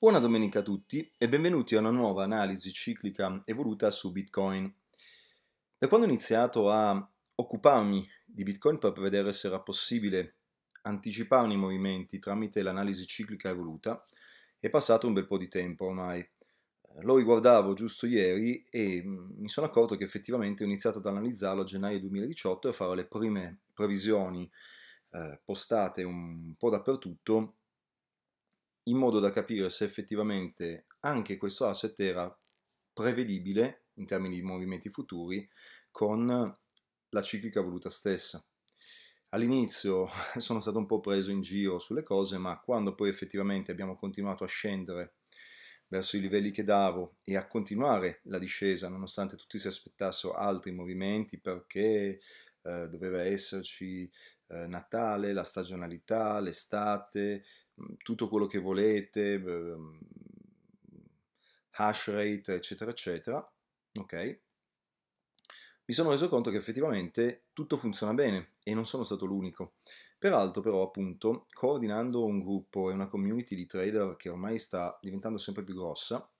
Buona domenica a tutti e benvenuti a una nuova analisi ciclica evoluta su Bitcoin. Da quando ho iniziato a occuparmi di Bitcoin per vedere se era possibile anticiparne i movimenti tramite l'analisi ciclica evoluta, è passato un bel po' di tempo ormai. Lo riguardavo giusto ieri e mm, mi sono accorto che effettivamente ho iniziato ad analizzarlo a gennaio 2018 e a fare le prime previsioni eh, postate un po' dappertutto in modo da capire se effettivamente anche questo asset era prevedibile in termini di movimenti futuri con la ciclica voluta stessa. All'inizio sono stato un po' preso in giro sulle cose, ma quando poi effettivamente abbiamo continuato a scendere verso i livelli che davo e a continuare la discesa, nonostante tutti si aspettassero altri movimenti perché eh, doveva esserci eh, Natale, la stagionalità, l'estate, tutto quello che volete, ehm, hash rate, eccetera, eccetera, ok? Mi sono reso conto che effettivamente tutto funziona bene e non sono stato l'unico. Peraltro però appunto coordinando un gruppo e una community di trader che ormai sta diventando sempre più grossa,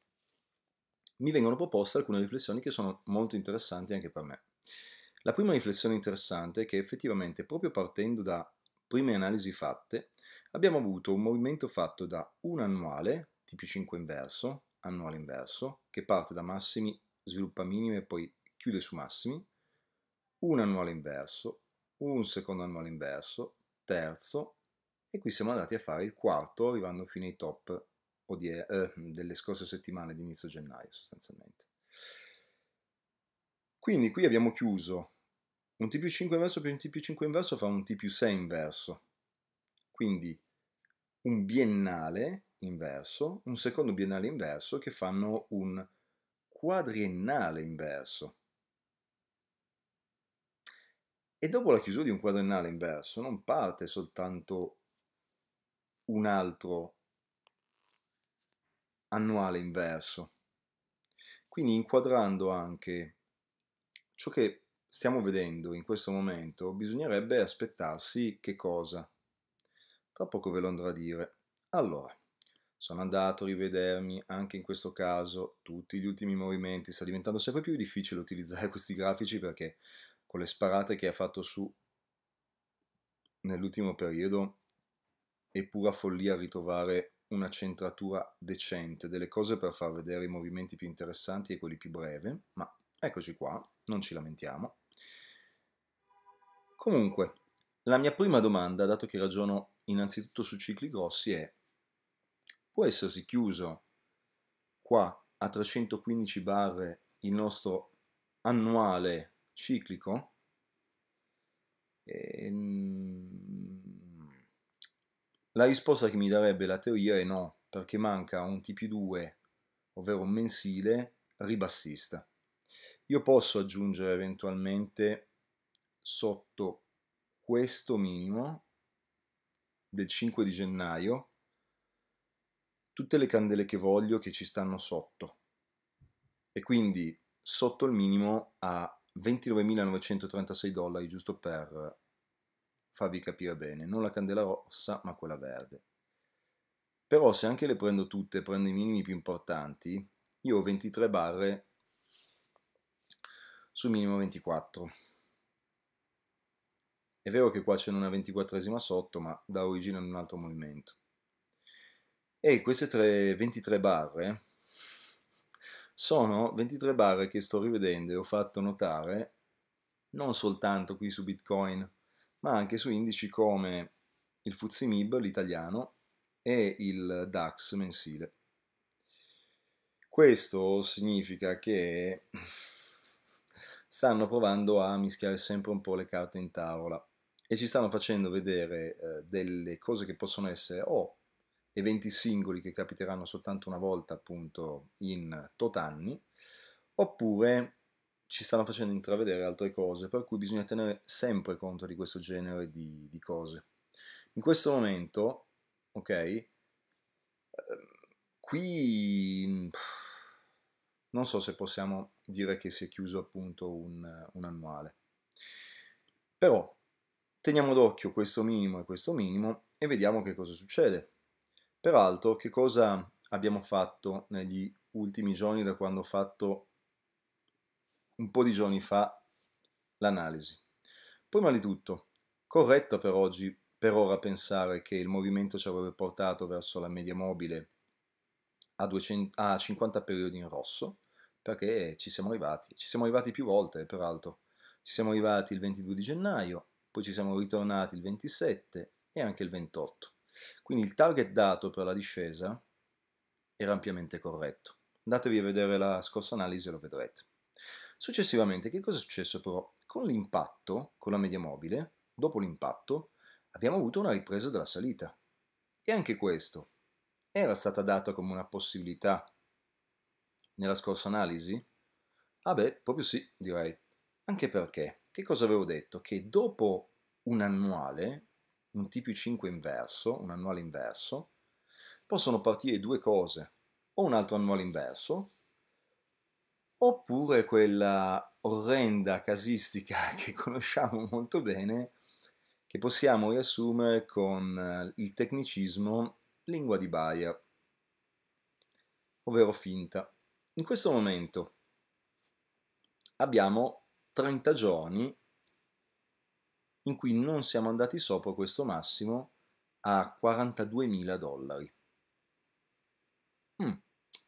mi vengono proposte alcune riflessioni che sono molto interessanti anche per me. La prima riflessione interessante è che effettivamente proprio partendo da prime analisi fatte, abbiamo avuto un movimento fatto da un annuale, tipo 5 inverso, annuale inverso, che parte da massimi, sviluppa minimi e poi chiude su massimi, un annuale inverso, un secondo annuale inverso, terzo, e qui siamo andati a fare il quarto arrivando fino ai top eh, delle scorse settimane di inizio gennaio sostanzialmente. Quindi qui abbiamo chiuso un T più 5 inverso più un T più 5 inverso fa un T più 6 inverso, quindi un biennale inverso, un secondo biennale inverso che fanno un quadriennale inverso. E dopo la chiusura di un quadriennale inverso non parte soltanto un altro annuale inverso. Quindi inquadrando anche ciò che stiamo vedendo in questo momento, bisognerebbe aspettarsi che cosa? Tra poco ve lo andrò a dire. Allora, sono andato a rivedermi anche in questo caso tutti gli ultimi movimenti. Sta diventando sempre più difficile utilizzare questi grafici perché con le sparate che ha fatto su nell'ultimo periodo è pura follia ritrovare una centratura decente, delle cose per far vedere i movimenti più interessanti e quelli più brevi, ma eccoci qua, non ci lamentiamo. Comunque, la mia prima domanda, dato che ragiono innanzitutto su cicli grossi è può essersi chiuso qua a 315 barre il nostro annuale ciclico e, ehm, la risposta che mi darebbe la teoria è no, perché manca un TP2, ovvero un mensile ribassista. Io posso aggiungere eventualmente sotto questo minimo del 5 di gennaio tutte le candele che voglio che ci stanno sotto e quindi sotto il minimo a 29.936 dollari giusto per farvi capire bene non la candela rossa ma quella verde però se anche le prendo tutte prendo i minimi più importanti io ho 23 barre su minimo 24 è vero che qua c'è una ventiquattresima sotto, ma dà origine ad un altro movimento. E queste tre, 23 barre sono 23 barre che sto rivedendo e ho fatto notare non soltanto qui su Bitcoin, ma anche su indici come il FTSE MIB, l'italiano, e il DAX mensile. Questo significa che stanno provando a mischiare sempre un po' le carte in tavola e ci stanno facendo vedere eh, delle cose che possono essere o eventi singoli che capiteranno soltanto una volta appunto in tot anni, oppure ci stanno facendo intravedere altre cose, per cui bisogna tenere sempre conto di questo genere di, di cose. In questo momento, ok, eh, qui mm, non so se possiamo dire che si è chiuso appunto un, un annuale, però Teniamo d'occhio questo minimo e questo minimo e vediamo che cosa succede. Peraltro, che cosa abbiamo fatto negli ultimi giorni da quando ho fatto un po' di giorni fa l'analisi? Prima di tutto, corretta per oggi, per ora pensare che il movimento ci avrebbe portato verso la media mobile a, 200, a 50 periodi in rosso, perché ci siamo arrivati, ci siamo arrivati più volte peraltro. Ci siamo arrivati il 22 di gennaio, poi ci siamo ritornati il 27 e anche il 28. Quindi il target dato per la discesa era ampiamente corretto. Andatevi a vedere la scorsa analisi e lo vedrete. Successivamente, che cosa è successo però? Con l'impatto, con la media mobile, dopo l'impatto, abbiamo avuto una ripresa della salita. E anche questo era stata data come una possibilità nella scorsa analisi? Ah beh, proprio sì, direi. Anche perché che cosa avevo detto? Che dopo un annuale, un TP 5 inverso, un annuale inverso, possono partire due cose, o un altro annuale inverso, oppure quella orrenda casistica che conosciamo molto bene, che possiamo riassumere con eh, il tecnicismo lingua di Bayer, ovvero finta. In questo momento abbiamo 30 giorni in cui non siamo andati sopra questo massimo a 42.000 dollari. Mm,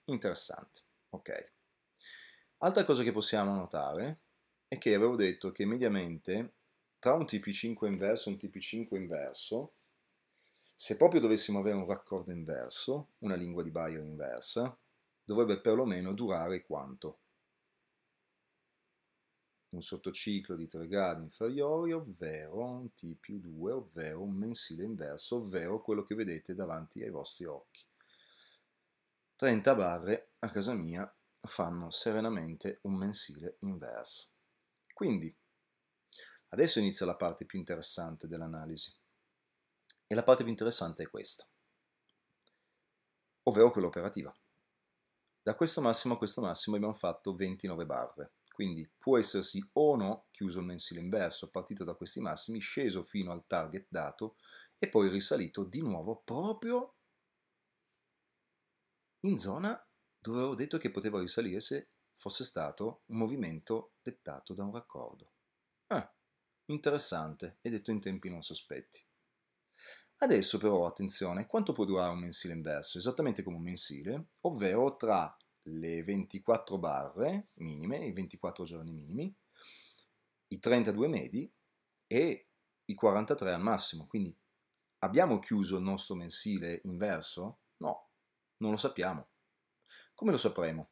interessante, ok. Altra cosa che possiamo notare è che avevo detto che mediamente tra un TP5 inverso e un TP5 inverso, se proprio dovessimo avere un raccordo inverso, una lingua di Bayer inversa, dovrebbe perlomeno durare quanto? un sottociclo di 3 gradi inferiori, ovvero un T più 2, ovvero un mensile inverso, ovvero quello che vedete davanti ai vostri occhi. 30 barre a casa mia fanno serenamente un mensile inverso. Quindi, adesso inizia la parte più interessante dell'analisi. E la parte più interessante è questa, ovvero quella operativa. Da questo massimo a questo massimo abbiamo fatto 29 barre quindi può essersi o no chiuso il mensile inverso, partito da questi massimi, sceso fino al target dato e poi risalito di nuovo proprio in zona dove avevo detto che poteva risalire se fosse stato un movimento dettato da un raccordo. Ah, interessante, è detto in tempi non sospetti. Adesso però attenzione, quanto può durare un mensile inverso? Esattamente come un mensile, ovvero tra le 24 barre minime, i 24 giorni minimi, i 32 medi e i 43 al massimo. Quindi abbiamo chiuso il nostro mensile inverso? No, non lo sappiamo. Come lo sapremo?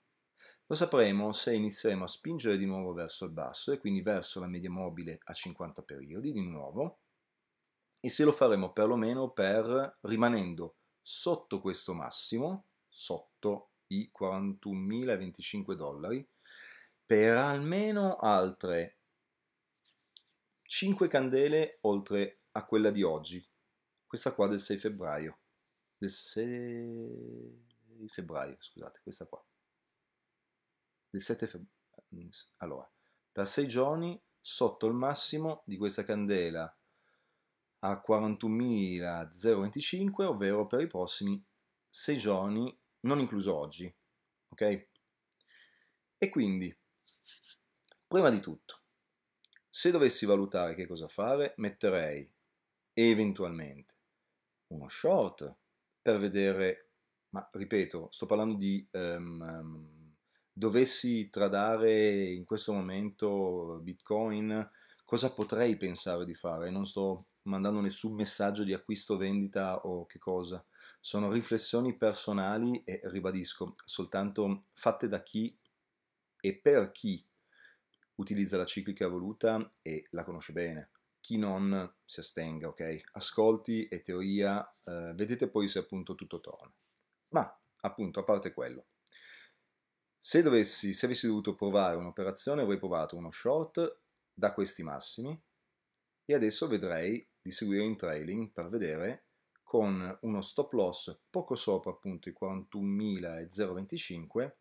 Lo sapremo se inizieremo a spingere di nuovo verso il basso e quindi verso la media mobile a 50 periodi di nuovo e se lo faremo perlomeno per rimanendo sotto questo massimo, sotto i 41.025 dollari per almeno altre 5 candele oltre a quella di oggi, questa qua del 6 febbraio, del 6 febbraio, scusate, questa qua, del 7 febbraio, allora, per 6 giorni sotto il massimo di questa candela a 41.025, ovvero per i prossimi 6 giorni non incluso oggi, ok? E quindi, prima di tutto, se dovessi valutare che cosa fare, metterei eventualmente uno short per vedere, ma ripeto, sto parlando di um, dovessi tradare in questo momento Bitcoin, cosa potrei pensare di fare? Non sto mandando nessun messaggio di acquisto vendita o che cosa. Sono riflessioni personali e, ribadisco, soltanto fatte da chi e per chi utilizza la ciclica voluta e la conosce bene. Chi non si astenga, ok? Ascolti e teoria, eh, vedete poi se appunto tutto torna. Ma appunto, a parte quello, se, dovessi, se avessi dovuto provare un'operazione avrei provato uno short da questi massimi e adesso vedrei di seguire in trailing per vedere con uno stop loss poco sopra appunto i 41.025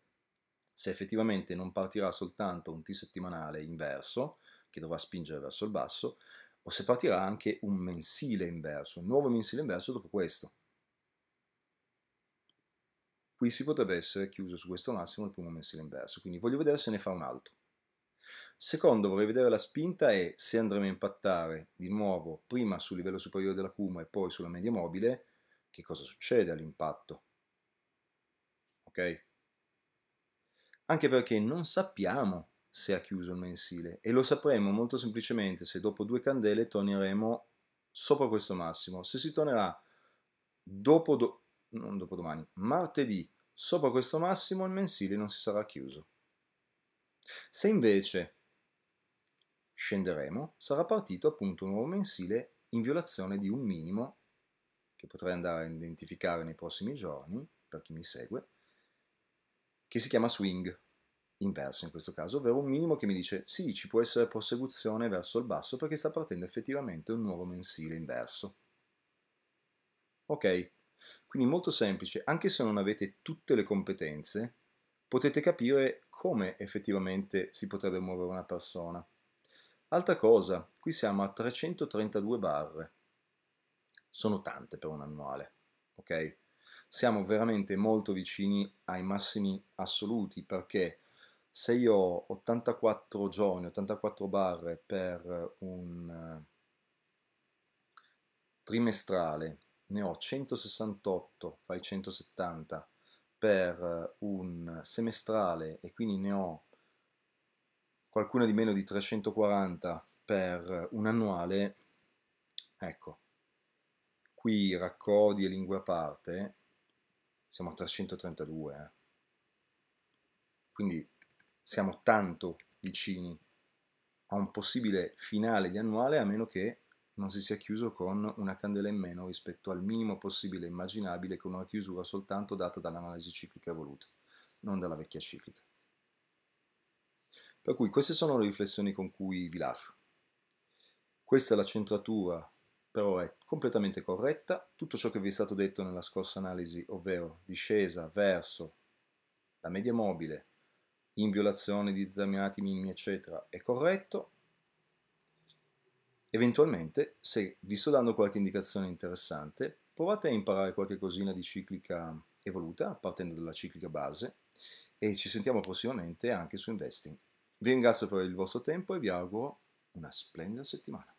se effettivamente non partirà soltanto un T settimanale inverso che dovrà spingere verso il basso o se partirà anche un mensile inverso, un nuovo mensile inverso dopo questo. Qui si potrebbe essere chiuso su questo massimo il primo mensile inverso, quindi voglio vedere se ne fa un altro. Secondo, vorrei vedere la spinta e se andremo a impattare di nuovo prima sul livello superiore della Cuma e poi sulla media mobile, che cosa succede all'impatto. Ok? Anche perché non sappiamo se ha chiuso il mensile e lo sapremo molto semplicemente se dopo due candele torneremo sopra questo massimo. Se si tornerà dopo, do, non dopo domani, martedì sopra questo massimo il mensile non si sarà chiuso. Se invece scenderemo, sarà partito appunto un nuovo mensile in violazione di un minimo che potrei andare a identificare nei prossimi giorni, per chi mi segue, che si chiama swing, inverso in questo caso, ovvero un minimo che mi dice sì, ci può essere prosecuzione verso il basso perché sta partendo effettivamente un nuovo mensile inverso. Ok, quindi molto semplice, anche se non avete tutte le competenze, potete capire come effettivamente si potrebbe muovere una persona. Altra cosa, qui siamo a 332 barre. Sono tante per un annuale, ok? Siamo veramente molto vicini ai massimi assoluti perché se io ho 84 giorni, 84 barre per un eh, trimestrale, ne ho 168, fai 170 per eh, un semestrale e quindi ne ho qualcuna di meno di 340 per un annuale, ecco, qui raccordi e lingue a parte, siamo a 332, eh. quindi siamo tanto vicini a un possibile finale di annuale a meno che non si sia chiuso con una candela in meno rispetto al minimo possibile immaginabile con una chiusura soltanto data dall'analisi ciclica evoluta, non dalla vecchia ciclica. Per cui queste sono le riflessioni con cui vi lascio. Questa è la centratura, però è completamente corretta. Tutto ciò che vi è stato detto nella scorsa analisi, ovvero discesa verso la media mobile, in violazione di determinati minimi, eccetera, è corretto. Eventualmente, se vi sto dando qualche indicazione interessante, provate a imparare qualche cosina di ciclica evoluta, partendo dalla ciclica base, e ci sentiamo prossimamente anche su Investing. Vi ringrazio per il vostro tempo e vi auguro una splendida settimana.